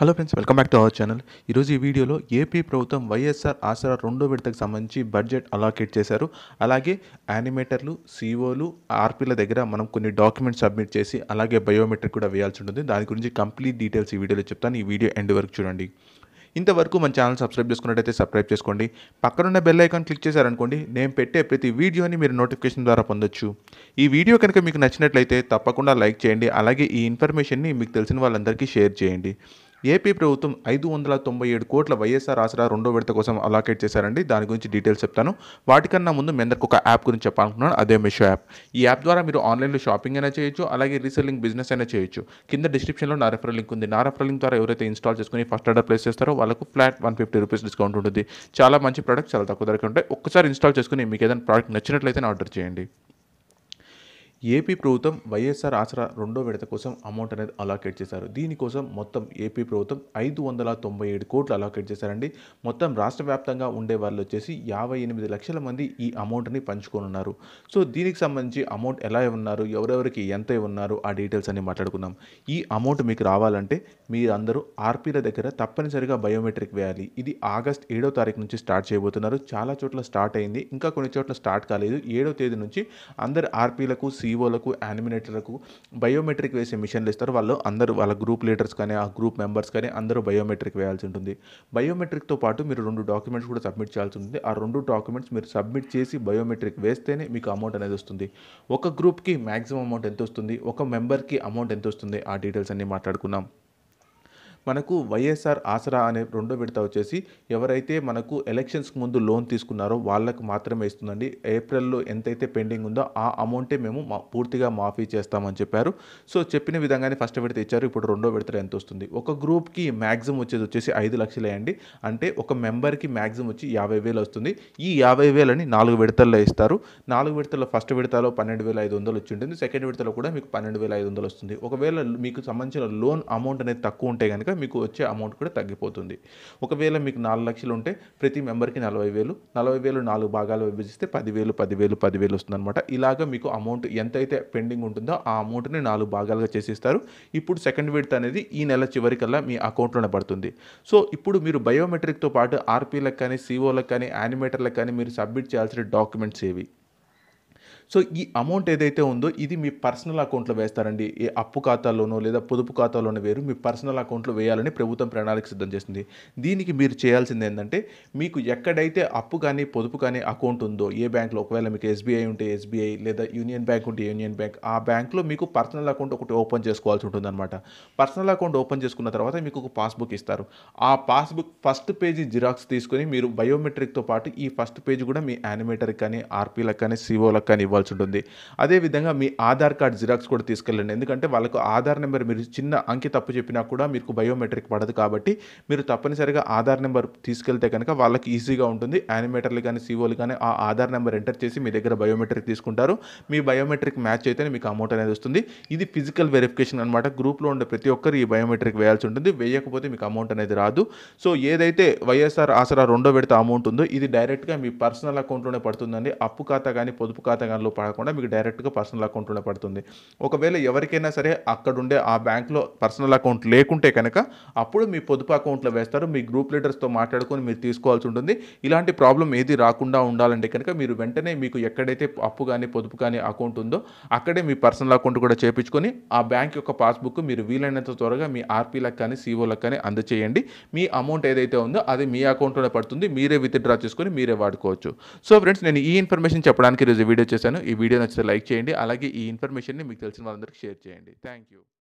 hello friends welcome back to our channel ఈరోజు ఈ వీడియోలో ఏపీ ప్రభుత్వం వైఎస్ఆర్ ఆసరా రెండో విడతకు సంబంధించి బడ్జెట్ అలాకేట్ చేశారు అలాగే యానిమేటర్లు సీఓలు ఆర్పీల దగ్గర మనం కొన్ని డాక్యుమెంట్స్ సబ్మిట్ చేసి అలాగే బయోమెట్రిక్ కూడా వేయాల్సి ఉంటుంది దాని గురించి కంప్లీట్ డీటెయిల్స్ ఈ వీడియోలో చెప్తాను ఈ వీడియో ఎండ్ వరకు చూడండి ఇంతవరకు మన ఛానల్ సబ్స్క్రైబ్ చేసుకున్నట్టయితే సబ్స్క్రైబ్ చేసుకోండి పక్కనున్న బెల్ ఐకాన్ క్లిక్ చేశారనుకోండి నేను పెట్టే ప్రతి వీడియోని మీరు నోటిఫికేషన్ ద్వారా పొందొచ్చు ఈ వీడియో కనుక మీకు నచ్చినట్లయితే తప్పకుండా లైక్ చేయండి అలాగే ఈ ఇన్ఫర్మేషన్ని మీకు తెలిసిన వాళ్ళందరికీ షేర్ చేయండి ఏపీ ప్రభుత్వం ఐదు వందల తొంభై ఏడు కోట్ల వైఎస్ఆర్ ఆసరా రెండో విడత కోసం అలాకేట్ చేశారండి దాని గురించి డీటెయిల్స్ చెప్తాను వాటికన్నా ముందు మీ ఒక యాప్ గురించి చెప్పాలనుకున్నాను అదే మిషో యాప్ ఈ యాప్ ద్వారా మీరు ఆన్లైన్లో షాపింగ్ అయినా చేయొచ్చు అలాగే రీసెల్లింగ్ బిజినెస్ అయినా చేయొచ్చు కింద డిస్క్రిప్షన్లో నా రెఫర్ లింక్ ఉంది నా రెఫర్ లింక్ ద్వారా ఎవరైతే ఇన్స్టాల్ చేసుకుని ఫస్ట్ ఆర్డర్ ప్లేస్ చేస్తారో వాళ్ళకు flat one fifty rupees discount ఉంటుంది చాలా మంచి ప్రోడక్ట్ చాలా తక్కువ ధరకు ఉంటాయి ఒక్కసారి ఇన్స్టాల్ చేసుకుని మీకు ఏదైనా ప్రోడక్ట్ నచ్చినట్లయితే ఆర్డర్ చేయండి ఏపీ ప్రభుత్వం వైఎస్ఆర్ ఆసరా రెండో విడత కోసం అమౌంట్ అనేది అలాకేట్ చేశారు దీనికోసం మొత్తం ఏపీ ప్రభుత్వం ఐదు వందల తొంభై ఏడు కోట్లు అలాకేట్ చేశారండి మొత్తం రాష్ట్ర వ్యాప్తంగా ఉండే వాళ్ళు వచ్చేసి యాభై ఎనిమిది లక్షల మంది ఈ అమౌంట్ని పంచుకోనున్నారు సో దీనికి సంబంధించి అమౌంట్ ఎలా ఉన్నారు ఎవరెవరికి ఎంత ఉన్నారు ఆ డీటెయిల్స్ అన్ని మాట్లాడుకున్నాం ఈ అమౌంట్ మీకు రావాలంటే మీరందరూ ఆర్పీల దగ్గర తప్పనిసరిగా బయోమెట్రిక్ వేయాలి ఇది ఆగస్ట్ ఏడో తారీఖు నుంచి స్టార్ట్ చేయబోతున్నారు చాలా చోట్ల స్టార్ట్ అయింది ఇంకా కొన్ని చోట్ల స్టార్ట్ కాలేదు ఏడో తేదీ నుంచి అందరు ఆర్పీలకు సి ఈఓలకు యానిమినేటర్లకు బయోమెట్రిక్ వేసే మిషన్లు ఇస్తారు వాళ్ళు అందరూ వాళ్ళ గ్రూప్ లీడర్స్ కానీ ఆ గ్రూప్ మెంబర్స్ కానీ అందరూ బయోమెట్రిక్ వేయాల్సి ఉంటుంది బయోమెట్రిక్తో పాటు మీరు రెండు డాక్యుమెంట్స్ కూడా సబ్మిట్ చేయాల్సి ఉంటుంది ఆ రెండు డాక్యుమెంట్స్ మీరు సబ్మిట్ చేసి బయోమెట్రిక్ వేస్తేనే మీకు అమౌంట్ అనేది వస్తుంది ఒక గ్రూప్కి మ్యాక్సిమం అమౌంట్ ఎంత వస్తుంది ఒక మెంబర్కి అమౌంట్ ఎంత వస్తుంది ఆ డీటెయిల్స్ అన్నీ మాట్లాడుకున్నాం మనకు వైఎస్ఆర్ ఆసరా అనే రెండో విడత వచ్చేసి ఎవరైతే మనకు ఎలక్షన్స్కి ముందు లోన్ తీసుకున్నారో వాళ్ళకు మాత్రమే ఇస్తుందండి ఏప్రిల్లో ఎంతైతే పెండింగ్ ఉందో ఆ అమౌంటే మేము పూర్తిగా మాఫీ చేస్తామని చెప్పారు సో చెప్పిన విధంగానే ఫస్ట్ విడత ఇచ్చారు ఇప్పుడు రెండో విడత ఎంత వస్తుంది ఒక గ్రూప్కి మ్యాక్సిమం వచ్చేది వచ్చేసి ఐదు లక్షలే అండి అంటే ఒక మెంబర్కి మ్యాక్సిమం వచ్చి యాభై వేలు వస్తుంది ఈ యాభై వేలని నాలుగు విడతల్లో ఇస్తారు నాలుగు విడతల్లో ఫస్ట్ విడతలో పన్నెండు వేల ఐదు వందలు వచ్చి ఉంటుంది సెకండ్ విడతలో కూడా మీకు పన్నెండు వేల ఐదు వందలు వస్తుంది ఒకవేళ మీకు సంబంధించిన లోన్ అమౌంట్ అనేది తక్కువ ఉంటే కనుక కూడా మీకు వచ్చే అమౌంట్ కూడా తగ్గిపోతుంది ఒకవేళ మీకు నాలుగు లక్షలు ఉంటే ప్రతి మెంబర్కి నలభై వేలు నలభై వేలు నాలుగు భాగాలు విభజిస్తే పదివేలు పదివేలు పదివేలు వస్తుందన్నమాట ఇలాగ మీకు అమౌంట్ ఎంతైతే పెండింగ్ ఉంటుందో ఆ అమౌంట్ని నాలుగు భాగాలుగా చేసిస్తారు ఇప్పుడు సెకండ్ విడత అనేది ఈ నెల చివరికల్లా మీ అకౌంట్లోనే పడుతుంది సో ఇప్పుడు మీరు బయోమెట్రిక్తో పాటు ఆర్పీలకు కానీ సీఓలకు కానీ యానిమేటర్లకు కానీ మీరు సబ్మిట్ చేయాల్సిన డాక్యుమెంట్స్ ఏవి సో ఈ అమౌంట్ ఏదైతే ఉందో ఇది మీ పర్సనల్ అకౌంట్లో వేస్తారండి ఏ అప్పు ఖాతాలోనో లేదా పొదుపు ఖాతాలోనో వేరు మీ పర్సనల్ అకౌంట్లో వేయాలని ప్రభుత్వం ప్రణాళిక సిద్ధం చేసింది దీనికి మీరు చేయాల్సింది ఏంటంటే మీకు ఎక్కడైతే అప్పు కానీ పొదుపు కానీ అకౌంట్ ఉందో ఏ బ్యాంక్లో ఒకవేళ మీకు ఎస్బీఐ ఉంటే ఎస్బీఐ లేదా యూనియన్ బ్యాంక్ ఉంటే యూనియన్ బ్యాంక్ ఆ బ్యాంక్లో మీకు పర్సనల్ అకౌంట్ ఒకటి ఓపెన్ చేసుకోవాల్సి ఉంటుందన్నమాట పర్సనల్ అకౌంట్ ఓపెన్ చేసుకున్న తర్వాత మీకు ఒక పాస్బుక్ ఇస్తారు ఆ పాస్బుక్ ఫస్ట్ పేజీ జిరాక్స్ తీసుకొని మీరు బయోమెట్రిక్తో పాటు ఈ ఫస్ట్ పేజ్ కూడా మీ యానిమేటర్కి కానీ ఆర్పీలకు కానీ సిఓలకు కానీ ఇవ్వాల్సి ఉంటుంది అదేవిధంగా మీ ఆధార్ కార్డ్ జిరాక్స్ కూడా తీసుకెళ్ళండి ఎందుకంటే వాళ్ళకు ఆధార్ నెంబర్ మీరు చిన్న అంకి తప్పు చెప్పినా కూడా మీకు బయోమెట్రిక్ పడదు కాబట్టి మీరు తప్పనిసరిగా ఆధార్ నెంబర్ తీసుకెళ్తే కనుక వాళ్ళకి ఈజీగా ఉంటుంది యానిమేటర్లు కానీ సీఓలు కానీ ఆ ఆధార్ నెంబర్ ఎంటర్ చేసి మీ దగ్గర బయోమెట్రిక్ తీసుకుంటారు మీ బయోమెట్రిక్ మ్యాచ్ అయితేనే మీకు అమౌంట్ అనేది వస్తుంది ఇది ఫిజికల్ వెరిఫికేషన్ అనమాట గ్రూప్లో ఉండే ప్రతి ఒక్కరు ఈ బయోమెట్రిక్ వేయాల్సి ఉంటుంది వేయకపోతే మీకు అమౌంట్ అనేది రాదు సో ఏదైతే వైఎస్ఆర్ ఆసరా రెండో విడత అమౌంట్ ఉందో ఇది డైరెక్ట్గా మీ పర్సనల్ అకౌంట్లోనే పడుతుందండి అప్పు ఖాతా కానీ పొదుపు ఖాతా కానీ బ్యానర్లో పడకుండా మీకు డైరెక్ట్గా పర్సనల్ అకౌంట్లో పడుతుంది ఒకవేళ ఎవరికైనా సరే అక్కడుండే ఆ బ్యాంక్లో పర్సనల్ అకౌంట్ లేకుంటే కనుక అప్పుడు మీ పొదుపు అకౌంట్లో వేస్తారు మీ గ్రూప్ లీడర్స్తో మాట్లాడుకొని మీరు తీసుకోవాల్సి ఉంటుంది ఇలాంటి ప్రాబ్లం ఏది రాకుండా ఉండాలంటే కనుక మీరు వెంటనే మీకు ఎక్కడైతే అప్పు కానీ పొదుపు కానీ అకౌంట్ ఉందో అక్కడే మీ పర్సనల్ అకౌంట్ కూడా చేపించుకొని ఆ బ్యాంక్ యొక్క పాస్బుక్ మీరు వీలైనంత త్వరగా మీ ఆర్పీలకు కానీ సీఓలకు కానీ అందచేయండి మీ అమౌంట్ ఏదైతే ఉందో అది మీ అకౌంట్లోనే పడుతుంది మీరే విత్డ్రా చేసుకొని మీరే వాడుకోవచ్చు సో ఫ్రెండ్స్ నేను ఈ ఇన్ఫర్మేషన్ చెప్పడానికి రోజు వీడియో చేశాను ఈ వీడియో నచ్చితే లైక్ చేయండి అలాగే ఈ ఇన్ఫర్మేషన్ని మీకు తెలిసిన వాళ్ళందరికీ షేర్ చేయండి థ్యాంక్ యూ